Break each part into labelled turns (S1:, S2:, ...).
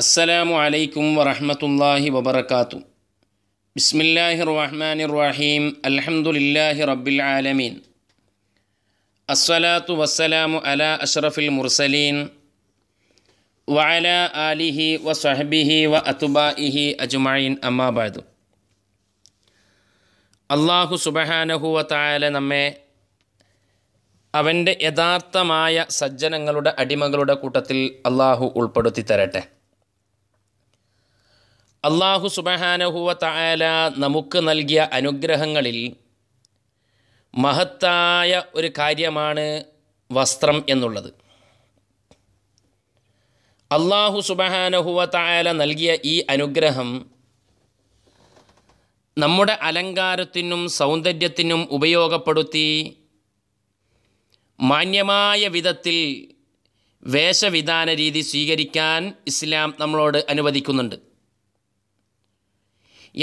S1: അസ്സലാമു അലൈക്കും വറഹമത്തല്ലാഹി വബർക്കാത്തു ബിസ്മില്ലാഹി റഹ്മാൻ റഹീം അലഹമുല്ലാഹി റബ്ബിൽ ആലമീൻ അസ്സലാത്തു വസ്സലാമു അല അഷ്റഫിൽ മുർസലീൻ വഅല ആലിഹി വ സഹബിഹി വ അതുബാഇഹി അജുമായിൻ അമ്മാബാദു അള്ളാഹു സുബഹാനഹുവ നമ്മെ അവൻ്റെ യഥാർത്ഥമായ സജ്ജനങ്ങളുടെ അടിമകളുടെ കൂട്ടത്തിൽ അള്ളാഹു ഉൾപ്പെടുത്തി തരട്ടെ അള്ളാഹു സുബഹാനഹുവ നമുക്ക് നൽകിയ അനുഗ്രഹങ്ങളിൽ മഹത്തായ ഒരു കാര്യമാണ് വസ്ത്രം എന്നുള്ളത് അള്ളാഹു സുബഹാനഹുവ തായാല നൽകിയ ഈ അനുഗ്രഹം നമ്മുടെ അലങ്കാരത്തിനും സൗന്ദര്യത്തിനും ഉപയോഗപ്പെടുത്തി മാന്യമായ വിധത്തിൽ വേഷവിധാന രീതി സ്വീകരിക്കാൻ ഇസ്ലാം നമ്മളോട് അനുവദിക്കുന്നുണ്ട്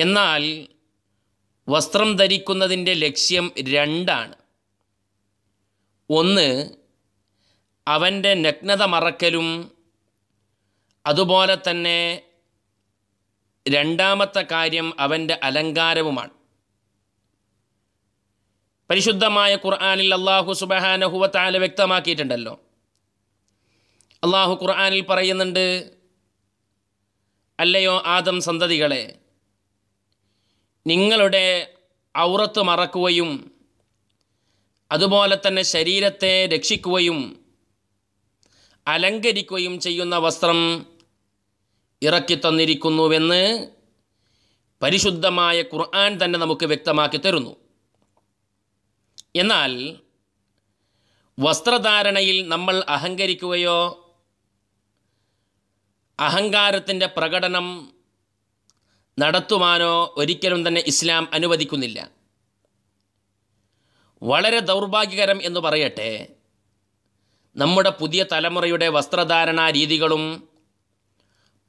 S1: എന്നാൽ വസ്ത്രം ധരിക്കുന്നതിൻ്റെ ലക്ഷ്യം രണ്ടാണ് ഒന്ന് അവൻ്റെ നഗ്നത മറക്കലും അതുപോലെ തന്നെ രണ്ടാമത്തെ കാര്യം അവൻ്റെ അലങ്കാരവുമാണ് പരിശുദ്ധമായ ഖുർആാനിൽ അള്ളാഹു സുബഹാനഹുവത്താല വ്യക്തമാക്കിയിട്ടുണ്ടല്ലോ അള്ളാഹു ഖുർആാനിൽ പറയുന്നുണ്ട് അല്ലയോ ആദം സന്തതികളെ നിങ്ങളുടെ ഔറത്ത് മറക്കുകയും അതുപോലെ തന്നെ ശരീരത്തെ രക്ഷിക്കുകയും അലങ്കരിക്കുകയും ചെയ്യുന്ന വസ്ത്രം ഇറക്കി തന്നിരിക്കുന്നുവെന്ന് പരിശുദ്ധമായ ഖുർആൻ തന്നെ നമുക്ക് വ്യക്തമാക്കി തരുന്നു എന്നാൽ വസ്ത്രധാരണയിൽ നമ്മൾ അഹങ്കരിക്കുകയോ അഹങ്കാരത്തിൻ്റെ പ്രകടനം നടത്തുവാനോ ഒരിക്കലും തന്നെ ഇസ്ലാം അനുവദിക്കുന്നില്ല വളരെ ദൗർഭാഗ്യകരം എന്ന് പറയട്ടെ നമ്മുടെ പുതിയ തലമുറയുടെ വസ്ത്രധാരണാ രീതികളും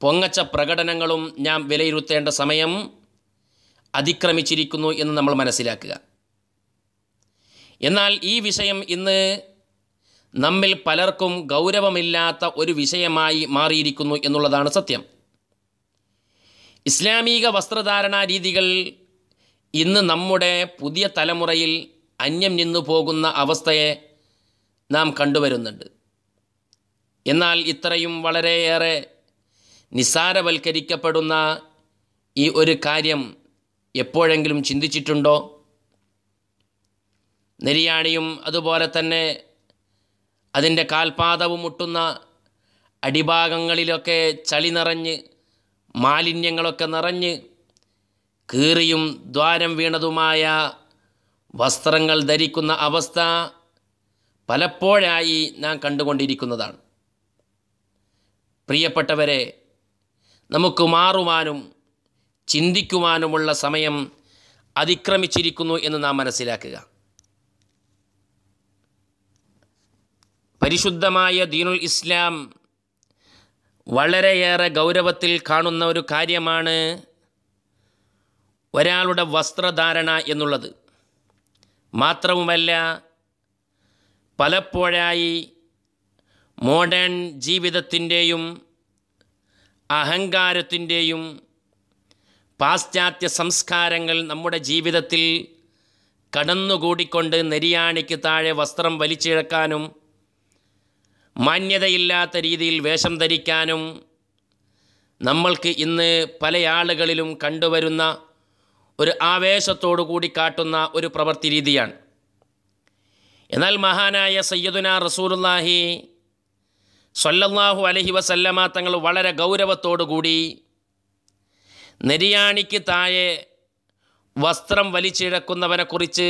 S1: പൊങ്ങച്ച പ്രകടനങ്ങളും ഞാൻ വിലയിരുത്തേണ്ട സമയം അതിക്രമിച്ചിരിക്കുന്നു എന്ന് നമ്മൾ മനസ്സിലാക്കുക എന്നാൽ ഈ വിഷയം ഇന്ന് നമ്മിൽ പലർക്കും ഗൗരവമില്ലാത്ത ഒരു വിഷയമായി മാറിയിരിക്കുന്നു എന്നുള്ളതാണ് സത്യം ഇസ്ലാമിക വസ്ത്രധാരണാ രീതികൾ ഇന്ന് നമ്മുടെ പുതിയ തലമുറയിൽ അന്യം നിന്നു പോകുന്ന അവസ്ഥയെ നാം കണ്ടുവരുന്നുണ്ട് എന്നാൽ ഇത്രയും വളരെയേറെ നിസാരവൽക്കരിക്കപ്പെടുന്ന ഈ ഒരു കാര്യം എപ്പോഴെങ്കിലും ചിന്തിച്ചിട്ടുണ്ടോ നെരിയാണിയും അതുപോലെ തന്നെ അതിൻ്റെ കാൽപാദവും മുട്ടുന്ന അടിഭാഗങ്ങളിലൊക്കെ ചളി നിറഞ്ഞ് മാലിന്യങ്ങളൊക്കെ നിറഞ്ഞ് കീറിയും ദ്വാരം വീണതുമായ വസ്ത്രങ്ങൾ ധരിക്കുന്ന അവസ്ഥ പലപ്പോഴായി നാം കണ്ടുകൊണ്ടിരിക്കുന്നതാണ് പ്രിയപ്പെട്ടവരെ നമുക്ക് മാറുവാനും ചിന്തിക്കുവാനുമുള്ള സമയം അതിക്രമിച്ചിരിക്കുന്നു എന്ന് നാം മനസ്സിലാക്കുക പരിശുദ്ധമായ ദീനുൽ ഇസ്ലാം വളരെയേറെ ഗൗരവത്തിൽ കാണുന്ന ഒരു കാര്യമാണ് ഒരാളുടെ വസ്ത്രധാരണ എന്നുള്ളത് മാത്രവുമല്ല പലപ്പോഴായി മോഡേൺ ജീവിതത്തിൻ്റെയും അഹങ്കാരത്തിൻ്റെയും പാശ്ചാത്യ സംസ്കാരങ്ങൾ നമ്മുടെ ജീവിതത്തിൽ കടന്നുകൂടിക്കൊണ്ട് നെരിയാണിക്ക് താഴെ വസ്ത്രം വലിച്ചിഴക്കാനും മാന്യതയില്ലാത്ത രീതിയിൽ വേഷം ധരിക്കാനും നമ്മൾക്ക് ഇന്ന് പല ആളുകളിലും കണ്ടുവരുന്ന ഒരു ആവേശത്തോടു കൂടി കാട്ടുന്ന ഒരു പ്രവൃത്തി രീതിയാണ് എന്നാൽ മഹാനായ സയ്യദുന റസൂലുല്ലാഹി സൊല്ലാഹു അലഹി വസല്ലമ തങ്ങൾ വളരെ കൂടി നെരിയാണിക്ക് താഴെ വസ്ത്രം വലിച്ചിഴക്കുന്നവനെക്കുറിച്ച്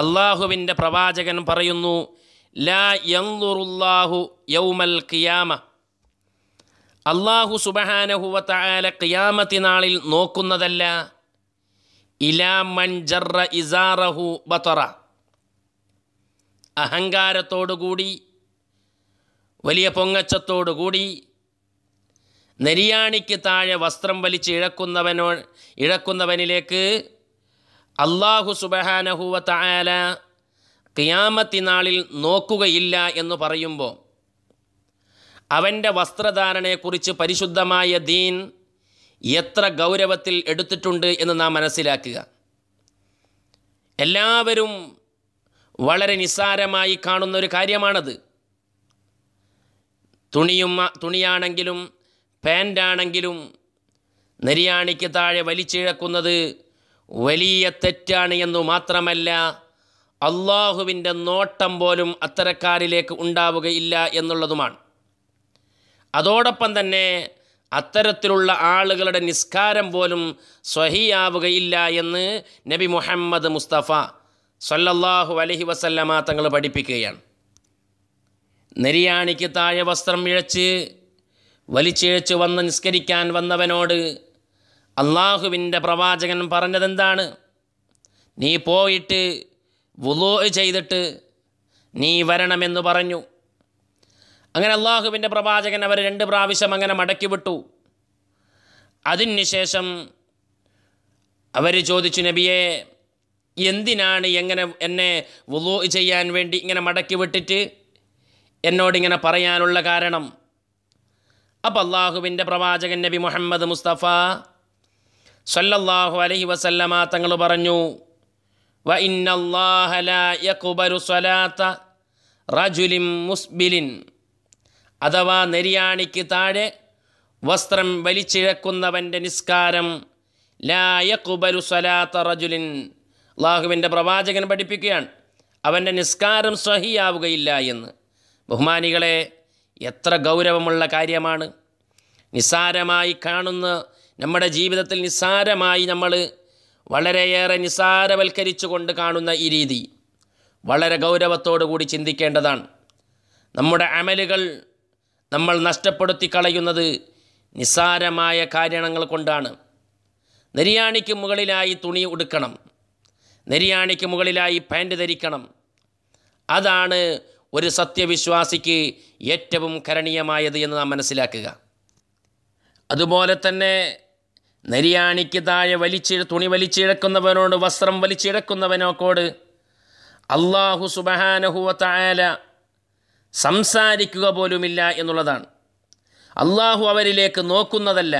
S1: അള്ളാഹുവിൻ്റെ പ്രവാചകൻ പറയുന്നു ലാ യന്നുറുല്ലാഹു യൗമൽ ഖിയാമ അള്ളാഹു സുബഹാനഹുവത്തായാല ഖിയാമത്തി നാളിൽ നോക്കുന്നതല്ല ഇലാ മൻ ജറ ഇസാറഹു ബത്തറ അഹങ്കാരത്തോടുകൂടി വലിയ പൊങ്ങച്ചത്തോടുകൂടി നെരിയാണിക്ക് താഴെ വസ്ത്രം വലിച്ച് ഇഴക്കുന്നവനോ ഇഴക്കുന്നവനിലേക്ക് അള്ളാഹു സുബഹാനഹുവ തായാല നാളിൽ നോക്കുകയില്ല എന്ന് പറയുമ്പോൾ അവൻ്റെ വസ്ത്രധാരണയെക്കുറിച്ച് പരിശുദ്ധമായ ദീൻ എത്ര ഗൗരവത്തിൽ എടുത്തിട്ടുണ്ട് എന്ന് നാം മനസ്സിലാക്കുക എല്ലാവരും വളരെ നിസ്സാരമായി കാണുന്ന ഒരു കാര്യമാണത് തുണിയും തുണിയാണെങ്കിലും പാൻ്റാണെങ്കിലും നെരിയാണിക്ക് താഴെ വലിച്ചിഴക്കുന്നത് വലിയ തെറ്റാണ് എന്നു മാത്രമല്ല അള്ളാഹുവിൻ്റെ നോട്ടം പോലും അത്തരക്കാരിലേക്ക് ഉണ്ടാവുകയില്ല എന്നുള്ളതുമാണ് അതോടൊപ്പം തന്നെ അത്തരത്തിലുള്ള ആളുകളുടെ നിസ്കാരം പോലും സ്വഹിയാവുകയില്ല എന്ന് നബി മുഹമ്മദ് മുസ്തഫ സല്ലല്ലാഹു അലഹി വസല്ലമ തങ്ങൾ പഠിപ്പിക്കുകയാണ് നെരിയാണിക്ക് താഴെ വസ്ത്രം ഇഴച്ച് വലിച്ചിഴച്ച് വന്ന് നിസ്കരിക്കാൻ വന്നവനോട് അള്ളാഹുവിൻ്റെ പ്രവാചകൻ പറഞ്ഞതെന്താണ് നീ പോയിട്ട് വുലോ ചെയ്തിട്ട് നീ വരണമെന്ന് പറഞ്ഞു അങ്ങനെ അള്ളാഹുവിൻ്റെ പ്രവാചകൻ അവർ രണ്ട് പ്രാവശ്യം അങ്ങനെ മടക്കി വിട്ടു അതിനുശേഷം അവർ ചോദിച്ചു നബിയെ എന്തിനാണ് എങ്ങനെ എന്നെ വുലോ ചെയ്യാൻ വേണ്ടി ഇങ്ങനെ മടക്കി വിട്ടിട്ട് എന്നോടിങ്ങനെ പറയാനുള്ള കാരണം അപ്പം അള്ളാഹുവിൻ്റെ പ്രവാചകൻ നബി മുഹമ്മദ് മുസ്തഫ സല്ലല്ലാഹു അലഹി വസല്ലമ തങ്ങൾ പറഞ്ഞു وإن الله അഥവാ നെരിയാണിക്ക് താഴെ വസ്ത്രം വലിച്ചിഴക്കുന്നവൻ്റെ നിസ്കാരം ലായക്കുബരു സലാത്ത റജുലിൻ അള്ളാഹുവിൻ്റെ പ്രവാചകൻ പഠിപ്പിക്കുകയാണ് അവൻ്റെ നിസ്കാരം സഹിയാവുകയില്ല എന്ന് ബഹുമാനികളെ എത്ര ഗൗരവമുള്ള കാര്യമാണ് നിസ്സാരമായി കാണുന്ന നമ്മുടെ ജീവിതത്തിൽ നിസ്സാരമായി നമ്മൾ വളരെയേറെ കൊണ്ട് കാണുന്ന ഈ രീതി വളരെ കൂടി ചിന്തിക്കേണ്ടതാണ് നമ്മുടെ അമലുകൾ നമ്മൾ നഷ്ടപ്പെടുത്തി കളയുന്നത് നിസാരമായ കാരണങ്ങൾ കൊണ്ടാണ് നെരിയാണിക്ക് മുകളിലായി തുണി ഉടുക്കണം നെരിയാണിക്ക് മുകളിലായി പാൻറ് ധരിക്കണം അതാണ് ഒരു സത്യവിശ്വാസിക്ക് ഏറ്റവും കരണീയമായത് എന്ന് നാം മനസ്സിലാക്കുക അതുപോലെ തന്നെ നരിയാണിക്ക് താഴെ വലിച്ചി തുണി വലിച്ചിഴക്കുന്നവനോട് വസ്ത്രം വലിച്ചിഴക്കുന്നവനോക്കോട് അള്ളാഹു സുബഹാനഹുവ തായാല സംസാരിക്കുക പോലുമില്ല എന്നുള്ളതാണ് അള്ളാഹു അവരിലേക്ക് നോക്കുന്നതല്ല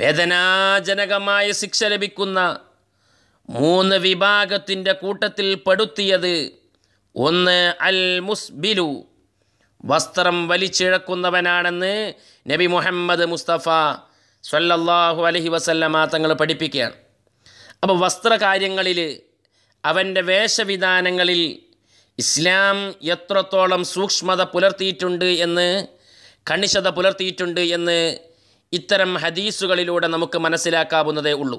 S1: വേദനാജനകമായ ശിക്ഷ ലഭിക്കുന്ന മൂന്ന് വിഭാഗത്തിൻ്റെ കൂട്ടത്തിൽ പെടുത്തിയത് ഒന്ന് അൽ മുസ്ബിലു വസ്ത്രം വലിച്ചിഴക്കുന്നവനാണെന്ന് നബി മുഹമ്മദ് മുസ്തഫ സല്ലല്ലാഹു അലഹി വസല്ലമ തങ്ങൾ പഠിപ്പിക്കുകയാണ് അപ്പോൾ വസ്ത്രകാര്യങ്ങളിൽ അവൻ്റെ വേഷവിധാനങ്ങളിൽ ഇസ്ലാം എത്രത്തോളം സൂക്ഷ്മത പുലർത്തിയിട്ടുണ്ട് എന്ന് കണിശത പുലർത്തിയിട്ടുണ്ട് എന്ന് ഇത്തരം ഹദീസുകളിലൂടെ നമുക്ക് മനസ്സിലാക്കാവുന്നതേ ഉള്ളൂ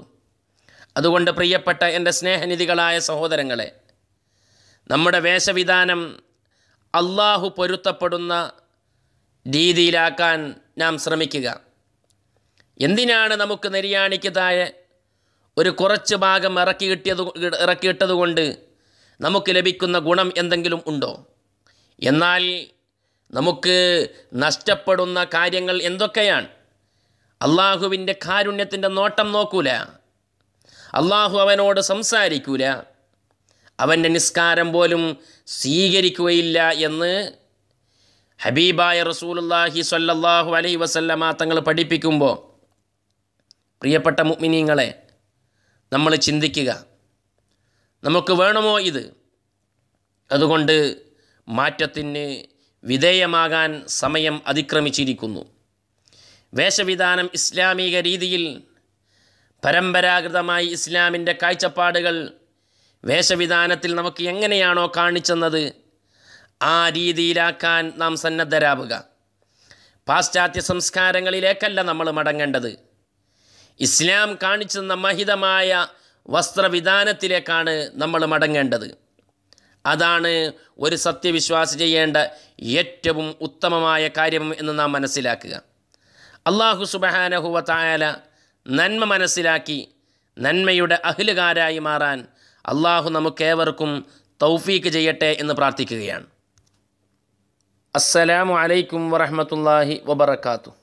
S1: അതുകൊണ്ട് പ്രിയപ്പെട്ട എൻ്റെ സ്നേഹനിധികളായ സഹോദരങ്ങളെ നമ്മുടെ വേഷവിധാനം അള്ളാഹു പൊരുത്തപ്പെടുന്ന രീതിയിലാക്കാൻ നാം ശ്രമിക്കുക എന്തിനാണ് നമുക്ക് നെരിയാണിക്ക് താഴെ ഒരു കുറച്ച് ഭാഗം ഇറക്കി കിട്ടിയത് ഇറക്കിയിട്ടതുകൊണ്ട് നമുക്ക് ലഭിക്കുന്ന ഗുണം എന്തെങ്കിലും ഉണ്ടോ എന്നാൽ നമുക്ക് നഷ്ടപ്പെടുന്ന കാര്യങ്ങൾ എന്തൊക്കെയാണ് അള്ളാഹുവിൻ്റെ കാരുണ്യത്തിൻ്റെ നോട്ടം നോക്കൂല അള്ളാഹു അവനോട് സംസാരിക്കൂല അവൻ്റെ നിസ്കാരം പോലും സ്വീകരിക്കുകയില്ല എന്ന് ഹബീബായ റസൂലുല്ലാഹി സല്ലാഹു അലൈഹി വസല്ലമ തങ്ങൾ പഠിപ്പിക്കുമ്പോൾ പ്രിയപ്പെട്ട മുഗ്മിനീങ്ങളെ നമ്മൾ ചിന്തിക്കുക നമുക്ക് വേണമോ ഇത് അതുകൊണ്ട് മാറ്റത്തിന് വിധേയമാകാൻ സമയം അതിക്രമിച്ചിരിക്കുന്നു വേഷവിധാനം ഇസ്ലാമിക രീതിയിൽ പരമ്പരാഗതമായി ഇസ്ലാമിൻ്റെ കാഴ്ചപ്പാടുകൾ വേഷവിധാനത്തിൽ നമുക്ക് എങ്ങനെയാണോ കാണിച്ചെന്നത് ആ രീതിയിലാക്കാൻ നാം സന്നദ്ധരാവുക പാശ്ചാത്യ സംസ്കാരങ്ങളിലേക്കല്ല നമ്മൾ മടങ്ങേണ്ടത് ഇസ്ലാം കാണിച്ചു തന്ന മഹിതമായ വസ്ത്രവിധാനത്തിലേക്കാണ് നമ്മൾ മടങ്ങേണ്ടത് അതാണ് ഒരു സത്യവിശ്വാസി ചെയ്യേണ്ട ഏറ്റവും ഉത്തമമായ കാര്യം എന്ന് നാം മനസ്സിലാക്കുക അള്ളാഹു സുബഹാനഹുവ തായാല നന്മ മനസ്സിലാക്കി നന്മയുടെ അഹിലുകാരായി മാറാൻ അള്ളാഹു നമുക്കേവർക്കും തൗഫീക്ക് ചെയ്യട്ടെ എന്ന് പ്രാർത്ഥിക്കുകയാണ് അസ്സലാമു അലൈക്കും വറഹമത്തല്ലാഹി വബർക്കാത്തു